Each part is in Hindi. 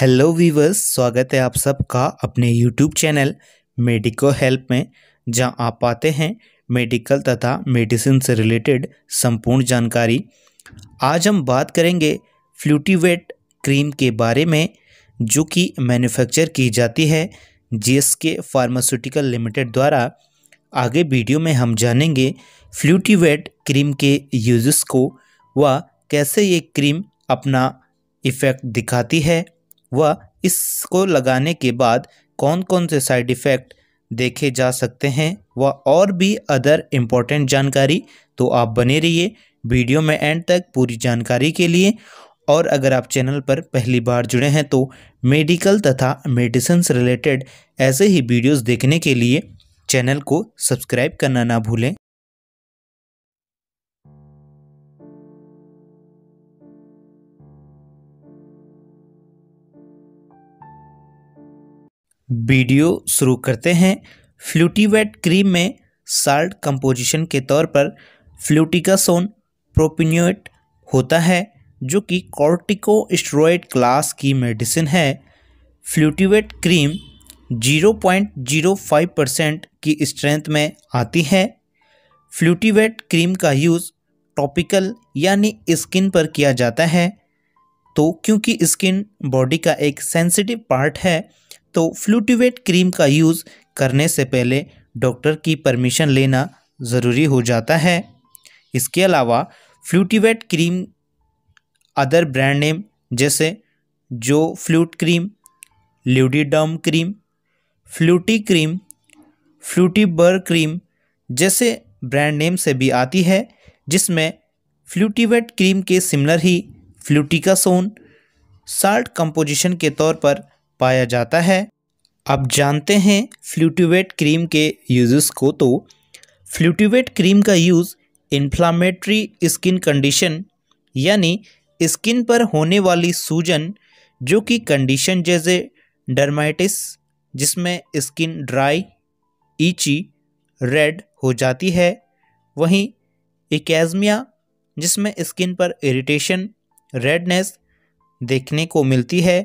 हेलो वीवर्स स्वागत है आप सबका अपने यूट्यूब चैनल मेडिको हेल्प में जहां आप पाते हैं मेडिकल तथा मेडिसिन से रिलेटेड संपूर्ण जानकारी आज हम बात करेंगे फ्लूटिवेट क्रीम के बारे में जो कि मैन्युफैक्चर की जाती है जीएसके फार्मास्यूटिकल लिमिटेड द्वारा आगे वीडियो में हम जानेंगे फ्लूटिवेट क्रीम के यूज़ को व कैसे ये क्रीम अपना इफ़ेक्ट दिखाती है व इसको लगाने के बाद कौन कौन से साइड इफ़ेक्ट देखे जा सकते हैं व और भी अदर इम्पोर्टेंट जानकारी तो आप बने रहिए वीडियो में एंड तक पूरी जानकारी के लिए और अगर आप चैनल पर पहली बार जुड़े हैं तो मेडिकल तथा मेडिसिन रिलेटेड ऐसे ही वीडियोस देखने के लिए चैनल को सब्सक्राइब करना ना भूलें वीडियो शुरू करते हैं फ्लूटीवेट क्रीम में साल्ट कंपोजिशन के तौर पर फ्लूटिकासोन प्रोपिनियोट होता है जो कि कॉर्टिको कॉर्टिकोस्ट्रॉयड क्लास की मेडिसिन है फ्लूटिवेट क्रीम 0.05 परसेंट की स्ट्रेंथ में आती है फ्लूटिवेट क्रीम का यूज़ टॉपिकल यानी स्किन पर किया जाता है तो क्योंकि स्किन बॉडी का एक सेंसिटिव पार्ट है तो फ्लूटिवेट क्रीम का यूज़ करने से पहले डॉक्टर की परमिशन लेना ज़रूरी हो जाता है इसके अलावा Flutivate cream other brand name जैसे जो फ्लूट क्रीम ल्यूडीडम क्रीम फ्लूटी क्रीम फ्लूटी बर क्रीम जैसे ब्रांड नेम से भी आती है जिसमें फ्लूटिवेट क्रीम के सिमिलर ही फ्लूटिकासोन साल्ट कंपोजिशन के तौर पर पाया जाता है आप जानते हैं फ्लूटिवेट क्रीम के यूज़ को तो फ्लूटिवेट क्रीम का यूज़ इन्फ्लामेटरी स्किन कंडीशन यानी स्किन पर होने वाली सूजन जो कि कंडीशन जैसे डर्माइटिस जिसमें स्किन ड्राई ईची रेड हो जाती है वहीं इकेजमिया जिसमें स्किन पर इरिटेशन रेडनेस देखने को मिलती है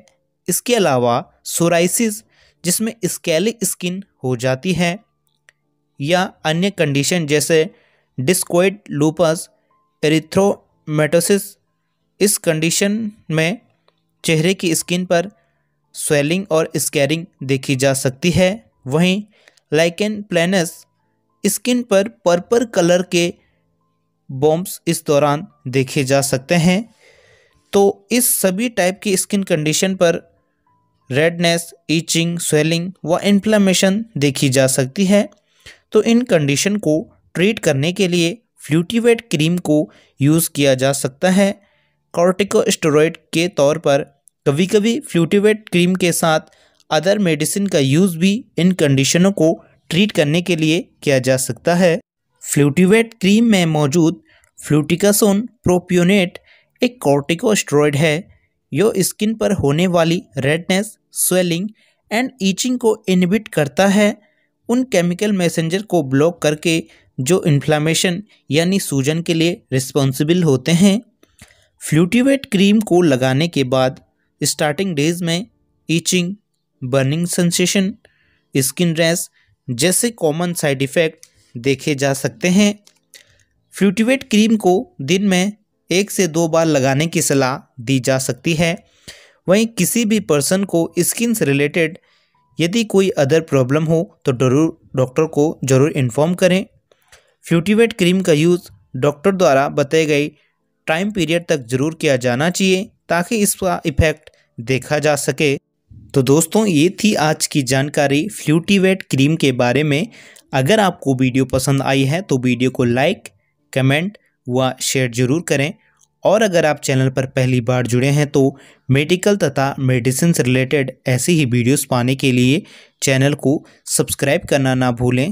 इसके अलावा सोराइसिस जिसमें स्केली स्किन हो जाती है या अन्य कंडीशन जैसे डिस्कोइड लूपस एरिथ्रोमेटोसिस इस कंडीशन में चेहरे की स्किन पर स्वेलिंग और स्कैरिंग देखी जा सकती है वहीं लाइकेन प्लेनस स्किन पर पर्पल कलर के बॉम्ब्स इस दौरान देखे जा सकते हैं तो इस सभी टाइप की स्किन कंडीशन पर रेडनेस ईचिंग स्वेलिंग व इन्फ्लामेशन देखी जा सकती है तो इन कंडीशन को ट्रीट करने के लिए फ्लूटिवेट क्रीम को यूज़ किया जा सकता है कॉर्टिकोस्टोरॉइड के तौर पर कभी कभी फ्लूटिवेट क्रीम के साथ अदर मेडिसिन का यूज़ भी इन कंडीशनों को ट्रीट करने के लिए किया जा सकता है फ्लूटिवेट क्रीम में मौजूद फ्लूटिकासोन प्रोप्योनेट एक कॉर्टिकोस्टोरॉइड है यो स्किन पर होने वाली रेडनेस स्वेलिंग एंड ईचिंग को इनहिबिट करता है उन केमिकल मैसेंजर को ब्लॉक करके जो इन्फ्लामेशन यानी सूजन के लिए रिस्पॉन्सिबल होते हैं फ्लूटिवेट क्रीम को लगाने के बाद स्टार्टिंग डेज में itching burning sensation skin rash जैसे कॉमन साइड इफ़ेक्ट देखे जा सकते हैं फ्लूटिवेट क्रीम को दिन में एक से दो बार लगाने की सलाह दी जा सकती है वहीं किसी भी पर्सन को स्किन से रिलेटेड यदि कोई अदर प्रॉब्लम हो तो जरूर डॉक्टर को जरूर इन्फॉर्म करें फ्यूटिवेट क्रीम का यूज़ डॉक्टर द्वारा बताई गई टाइम पीरियड तक जरूर किया जाना चाहिए ताकि इसका इफ़ेक्ट देखा जा सके तो दोस्तों ये थी आज की जानकारी फ्लूटिवेट क्रीम के बारे में अगर आपको वीडियो पसंद आई है तो वीडियो को लाइक कमेंट व शेयर जरूर करें और अगर आप चैनल पर पहली बार जुड़े हैं तो मेडिकल तथा मेडिसिन रिलेटेड ऐसी ही वीडियोस पाने के लिए चैनल को सब्सक्राइब करना ना भूलें